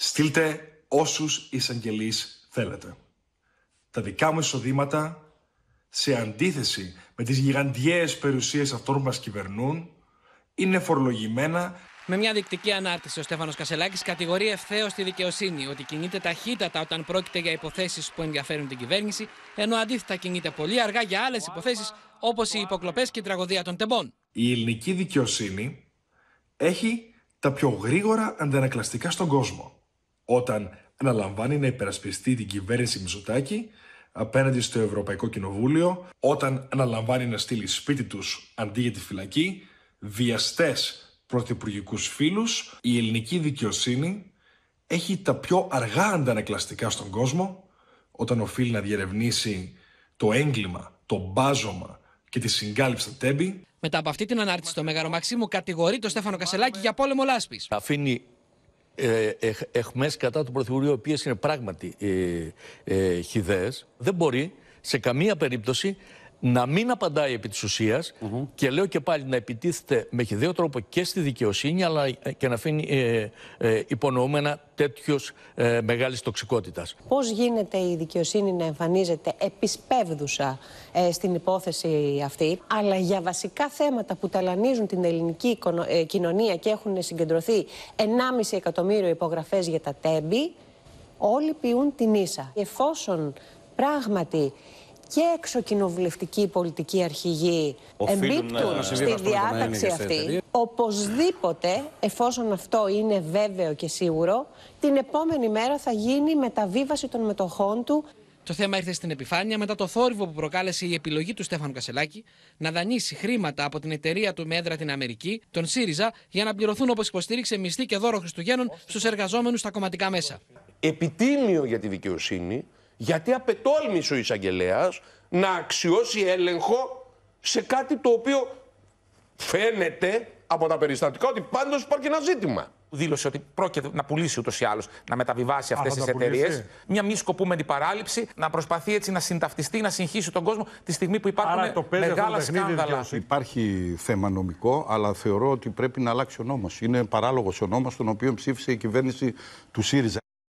Στείλτε όσους εισαγγελείς θέλετε. Τα δικά μου εισοδήματα, σε αντίθεση με τις γιγαντιαίες περιουσίες αυτών που μας κυβερνούν, είναι φορολογημένα με μια δεικτική ανάρτηση, ο Στέφανος Κασελάκης κατηγορεί ευθέως τη δικαιοσύνη ότι κινείται ταχύτατα όταν πρόκειται για υποθέσεις που ενδιαφέρουν την κυβέρνηση, ενώ αντίθετα κινείται πολύ αργά για άλλες υποθέσεις όπως οι υποκλοπές και η τραγωδία των τεμπών. Η ελληνική δικαιοσύνη έχει τα πιο γρήγορα αντανακλαστικά στον κόσμο όταν αναλαμβάνει να υπερασπιστεί την κυβέρνηση Μητσοτάκη απέναντι στο Ευρωπαϊκό Κοινοβούλιο, όταν αναλαμβάνει να στείλει σπίτι τους αντί για τη φυλακή, βιαστές πρωθυπουργικούς φίλους, η ελληνική δικαιοσύνη έχει τα πιο αργά αντανακλαστικά στον κόσμο όταν οφείλει να διερευνήσει το έγκλημα, το μπάζωμα και τη συγκάλυψη τέμπη. Μετά από αυτή την ανάρτηση, το Μέγαρο Μαξίμου κατηγορεί τον Στέφανο Κασελάκη για πόλεμο λάσπης. Αφήνει ε, εχμές κατά του Πρωθυπουργού, οι οποίες είναι πράγματι ε, ε δεν μπορεί σε καμία περίπτωση να μην απαντάει επί της ουσιας και λέω και πάλι να επιτίθεται με χιδέο τρόπο και στη δικαιοσύνη αλλά ε, και να αφήνει ε, ε, υπονοούμενα τέτοιος ε, μεγάλης τοξικότητας. Πώς γίνεται η δικαιοσύνη να εμφανίζεται επισπεύδουσα ε, στην υπόθεση αυτή αλλά για βασικά θέματα που ταλανίζουν την ελληνική ε, κοινωνία και έχουν συγκεντρωθεί 1,5 εκατομμύριο υπογραφές για τα τέμπη όλοι ποιούν την ίσα. Εφόσον πράγματι και εξοκοινοβουλευτική πολιτική αρχηγή εμπίπτουν στη διάταξη αυτή, οπωσδήποτε, εφόσον αυτό είναι βέβαιο και σίγουρο, την επόμενη μέρα θα γίνει μεταβίβαση των μετοχών του. Το θέμα ήρθε στην επιφάνεια μετά το θόρυβο που προκάλεσε η επιλογή του Στέφανου Κασελάκη να δανείσει χρήματα από την εταιρεία του με την Αμερική, τον ΣΥΡΙΖΑ, για να πληρωθούν όπως υποστήριξε μισθή και δώρο Χριστουγέννων στους εργαζόμενους στα κομματικά μέσα. Επιτίμιο για τη δικαιοσύνη γιατί απετόλμησε ο εισαγγελέας να αξιώσει έλεγχο σε κάτι το οποίο φαίνεται από τα περιστατικά ότι πάντως υπάρχει ένα ζήτημα. Δήλωσε ότι πρόκειται να πουλήσει ούτως ή άλλως, να μεταβιβάσει αυτές τι εταιρείες. Μια μη σκοπούμενη παράληψη, να προσπαθεί έτσι να συνταυτιστεί, να συγχύσει τον κόσμο τη στιγμή που υπάρχουν Άρα, το μεγάλα σκάνδαλα. Υπάρχει θέμα νομικό, αλλά θεωρώ ότι πρέπει να αλλάξει ο νόμος. Είναι παράλογος ο νόμος, τον οποίο ψήφισε η κυβέρνηση του ΣΥΡΙΖΑ.